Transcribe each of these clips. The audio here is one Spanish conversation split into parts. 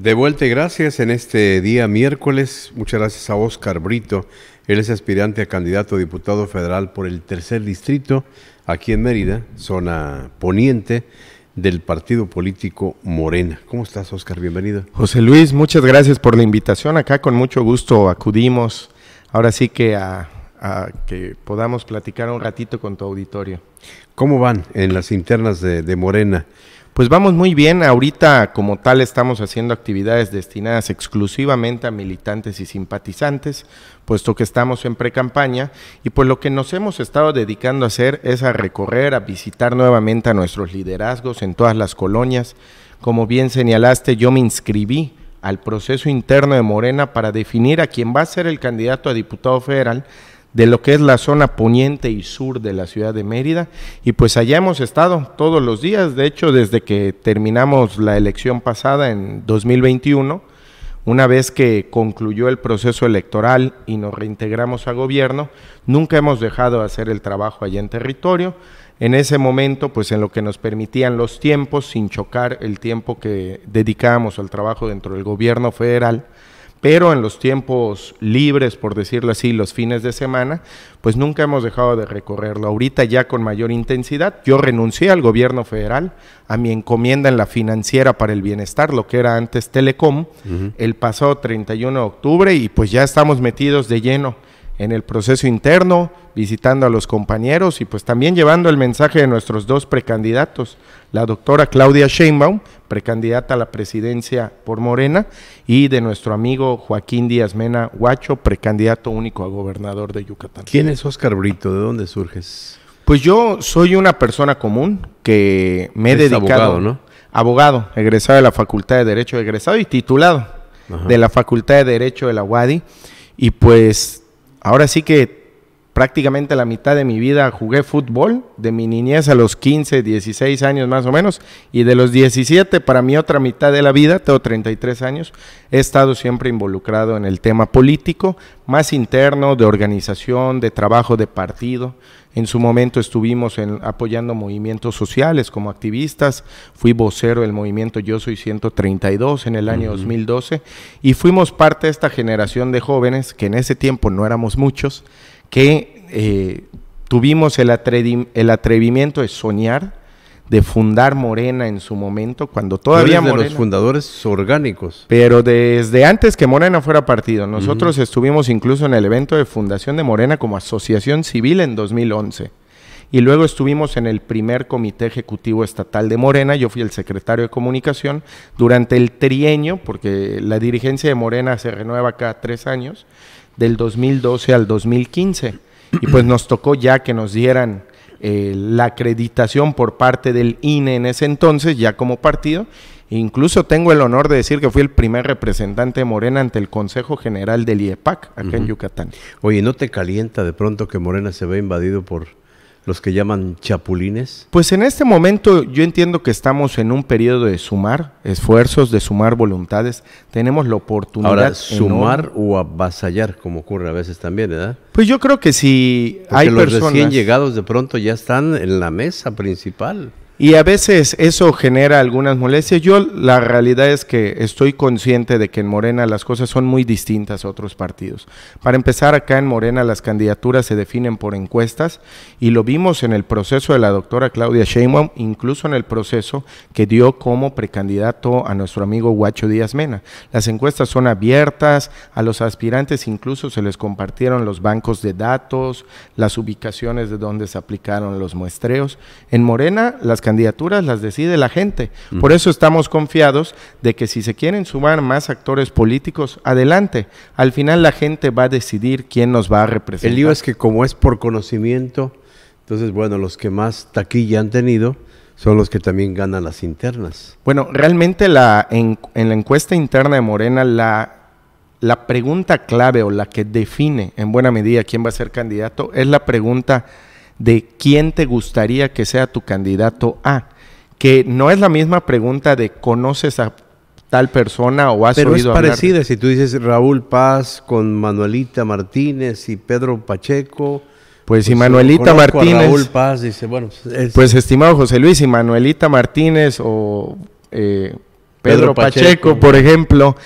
De vuelta y gracias en este día miércoles. Muchas gracias a Oscar Brito. Él es aspirante a candidato a diputado federal por el tercer distrito aquí en Mérida, zona poniente del partido político Morena. ¿Cómo estás, Oscar? Bienvenido. José Luis, muchas gracias por la invitación. Acá con mucho gusto acudimos. Ahora sí que a, que podamos platicar un ratito con tu auditorio. ¿Cómo van en las internas de Morena? Pues vamos muy bien, ahorita como tal estamos haciendo actividades destinadas exclusivamente a militantes y simpatizantes, puesto que estamos en precampaña y pues lo que nos hemos estado dedicando a hacer es a recorrer, a visitar nuevamente a nuestros liderazgos en todas las colonias. Como bien señalaste, yo me inscribí al proceso interno de Morena para definir a quién va a ser el candidato a diputado federal de lo que es la zona poniente y sur de la ciudad de Mérida. Y pues allá hemos estado todos los días, de hecho desde que terminamos la elección pasada en 2021, una vez que concluyó el proceso electoral y nos reintegramos a gobierno, nunca hemos dejado de hacer el trabajo allá en territorio. En ese momento, pues en lo que nos permitían los tiempos, sin chocar el tiempo que dedicábamos al trabajo dentro del gobierno federal, pero en los tiempos libres, por decirlo así, los fines de semana, pues nunca hemos dejado de recorrerlo. Ahorita ya con mayor intensidad, yo renuncié al gobierno federal, a mi encomienda en la financiera para el bienestar, lo que era antes Telecom, el pasado 31 de octubre y pues ya estamos metidos de lleno en el proceso interno, visitando a los compañeros y pues también llevando el mensaje de nuestros dos precandidatos, la doctora Claudia Sheinbaum, precandidata a la presidencia por Morena, y de nuestro amigo Joaquín Díaz Mena Huacho, precandidato único a gobernador de Yucatán. ¿Quién es Oscar Brito? ¿De dónde surges? Pues yo soy una persona común que me he dedicado. Abogado, ¿no? Abogado, egresado de la Facultad de Derecho, egresado y titulado de la Facultad de Derecho de la UADI. Y pues ahora sí que prácticamente la mitad de mi vida jugué fútbol, de mi niñez a los 15, 16 años más o menos, y de los 17 para mi otra mitad de la vida, tengo 33 años, he estado siempre involucrado en el tema político, más interno, de organización, de trabajo de partido. En su momento estuvimos apoyando movimientos sociales como activistas, fui vocero del movimiento Yo Soy 132 en el año 2012 y fuimos parte de esta generación de jóvenes que en ese tiempo no éramos muchos que eh, tuvimos el, el, atrevimiento de soñar, de fundar Morena en su momento, cuando todavía Morena, de los fundadores orgánicos. Pero desde antes que Morena fuera partido, nosotros estuvimos incluso en el evento de fundación de Morena como asociación civil en 2011. Y luego estuvimos en el primer comité ejecutivo estatal de Morena, yo fui el secretario de comunicación durante el trienio, porque la dirigencia de Morena se renueva cada tres años, del 2012 al 2015. Y pues nos tocó ya que nos dieran eh, la acreditación por parte del INE en ese entonces, ya como partido. E incluso tengo el honor de decir que fui el primer representante de Morena ante el Consejo General del IEPAC, acá en Yucatán. Oye, ¿no te calienta de pronto que Morena se ve invadido por los que llaman chapulines? Pues en este momento yo entiendo que estamos en un periodo de sumar esfuerzos, de sumar voluntades. Tenemos la oportunidad. de sumar o avasallar, como ocurre a veces también, ¿verdad? Pues yo creo que si hay Los recién llegados de pronto ya están en la mesa principal. Y a veces eso genera algunas molestias. Yo la realidad es que estoy consciente de que en Morena las cosas son muy distintas a otros partidos. Para empezar, acá en Morena las candidaturas se definen por encuestas y lo vimos en el proceso de la doctora Claudia Sheinbaum, incluso en el proceso que dio como precandidato a nuestro amigo Guacho Díaz Mena. Las encuestas son abiertas, a los aspirantes incluso se les compartieron los bancos de datos, las ubicaciones de donde se aplicaron los muestreos. En Morena las candidaturas las decide la gente. Por eso estamos confiados de que si se quieren sumar más actores políticos, adelante. Al final la gente va a decidir quién nos va a representar. El lío es que como es por conocimiento, entonces bueno, los que más taquilla han tenido son los que también ganan las internas. Bueno, realmente la, en, la encuesta interna de Morena la la pregunta clave o la que define en buena medida quién va a ser candidato es la pregunta de quién te gustaría que sea tu candidato A, que no es la misma pregunta de conoces a tal persona o has Pero oído es parecida, si tú dices Raúl Paz con Manuelita Martínez y Pedro Pacheco. Pues, si pues, Manuelita Martínez. Raúl Paz dice, bueno. pues estimado José Luis, y Manuelita Martínez o eh, Pedro, Pacheco, por ejemplo,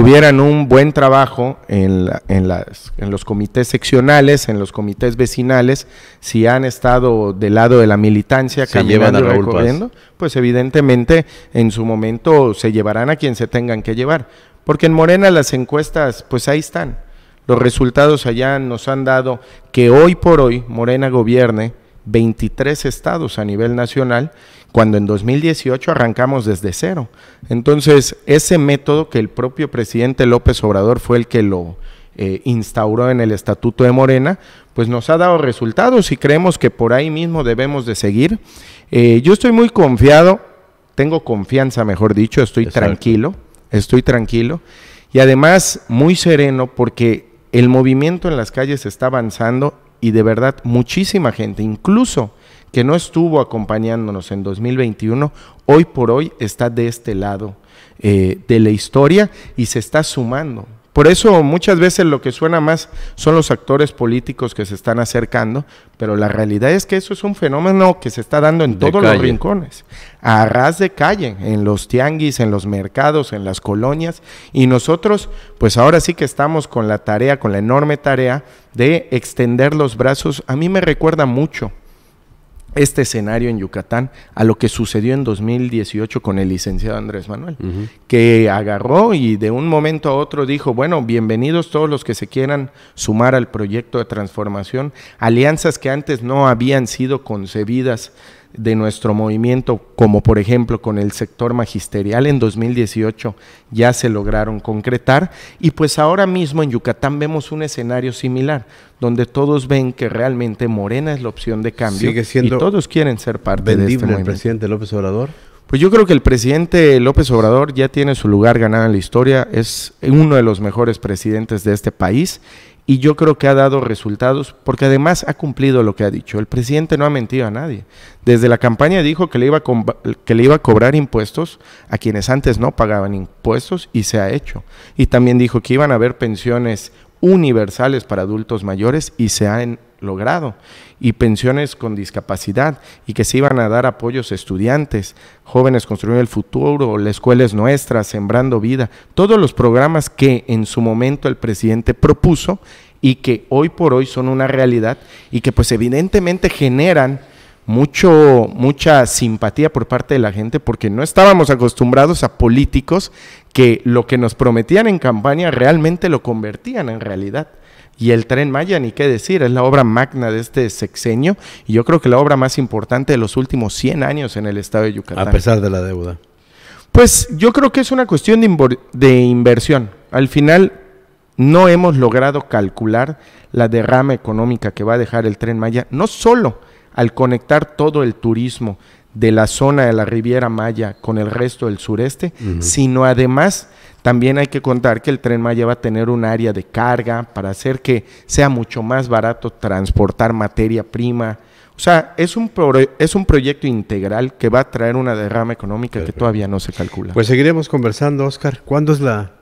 tuvieran un buen trabajo en, en, las, en, los comités seccionales, en los comités vecinales, si han estado del lado de la militancia, que llevan a pues evidentemente en su momento se llevarán a quien se tengan que llevar. Porque en Morena las encuestas, pues ahí están. Los resultados allá nos han dado que hoy por hoy Morena gobierne 23 estados a nivel nacional, cuando en 2018 arrancamos desde cero. Entonces, ese método que el propio presidente López Obrador fue el que lo eh, instauró en el Estatuto de Morena, pues nos ha dado resultados y creemos que por ahí mismo debemos de seguir. Eh, yo estoy muy confiado, tengo confianza, mejor dicho, estoy tranquilo, estoy tranquilo y además muy sereno porque el movimiento en las calles está avanzando y de verdad muchísima gente, incluso que no estuvo acompañándonos en 2021, hoy por hoy está de este lado eh, de la historia y se está sumando por eso muchas veces lo que suena más son los actores políticos que se están acercando, pero la realidad es que eso es un fenómeno que se está dando en todos los rincones, a ras de calle, en los tianguis, en los mercados, en las colonias, y nosotros pues ahora sí que estamos con la tarea, con la enorme tarea de extender los brazos. A mí me recuerda mucho este escenario en Yucatán a lo que sucedió en 2018 con el licenciado Andrés Manuel, que agarró y de un momento a otro dijo, bueno, bienvenidos todos los que se quieran sumar al proyecto de transformación, alianzas que antes no habían sido concebidas de nuestro movimiento, como por ejemplo con el sector magisterial en 2018 ya se lograron concretar y pues ahora mismo en Yucatán vemos un escenario similar, donde todos ven que realmente Morena es la opción de cambio siendo y todos quieren ser parte de este movimiento. el presidente López Obrador. Pues yo creo que el presidente López Obrador ya tiene su lugar ganado en la historia, es uno de los mejores presidentes de este país y yo creo que ha dado resultados porque además ha cumplido lo que ha dicho. El presidente no ha mentido a nadie. Desde la campaña dijo que le iba a, que le iba a cobrar impuestos a quienes antes no pagaban impuestos y se ha hecho. Y también dijo que iban a haber pensiones universales para adultos mayores y se han logrado y pensiones con discapacidad y que se iban a dar apoyos a estudiantes, jóvenes construyendo el futuro, la escuela es nuestra, sembrando vida, todos los programas que en su momento el presidente propuso y que hoy por hoy son una realidad y que pues evidentemente generan mucho, mucha simpatía por parte de la gente porque no estábamos acostumbrados a políticos que lo que nos prometían en campaña realmente lo convertían en realidad. Y el tren Maya, ni qué decir, es la obra magna de este sexenio y yo creo que la obra más importante de los últimos 100 años en el estado de Yucatán. A pesar de la deuda. Pues yo creo que es una cuestión de, inversión. Al final no hemos logrado calcular la derrama económica que va a dejar el tren Maya, no solo al conectar todo el turismo de la zona de la Riviera Maya con el resto del sureste, sino además también hay que contar que el Tren Maya va a tener un área de carga para hacer que sea mucho más barato transportar materia prima. O sea, es un, es un proyecto integral que va a traer una derrama económica que todavía no se calcula. Pues seguiremos conversando, Oscar. ¿Cuándo es la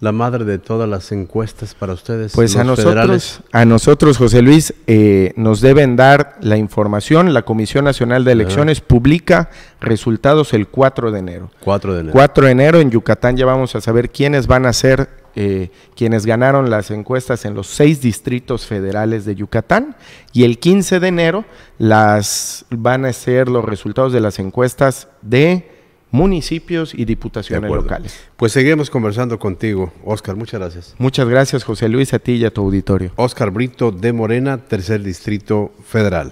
la madre de todas las encuestas para ustedes. Pues a nosotros, a nosotros, José Luis, eh, nos deben dar la información. La Comisión Nacional de Elecciones publica resultados el 4 de enero. 4 de enero. 4 de enero en Yucatán ya vamos a saber quiénes van a ser eh, quienes ganaron las encuestas en los seis distritos federales de Yucatán y el 15 de enero las van a ser los resultados de las encuestas de municipios y diputaciones locales. Pues seguimos conversando contigo, Oscar. Muchas gracias. Muchas gracias, José Luis, a ti y a tu auditorio. Oscar Brito de Morena, Tercer Distrito Federal.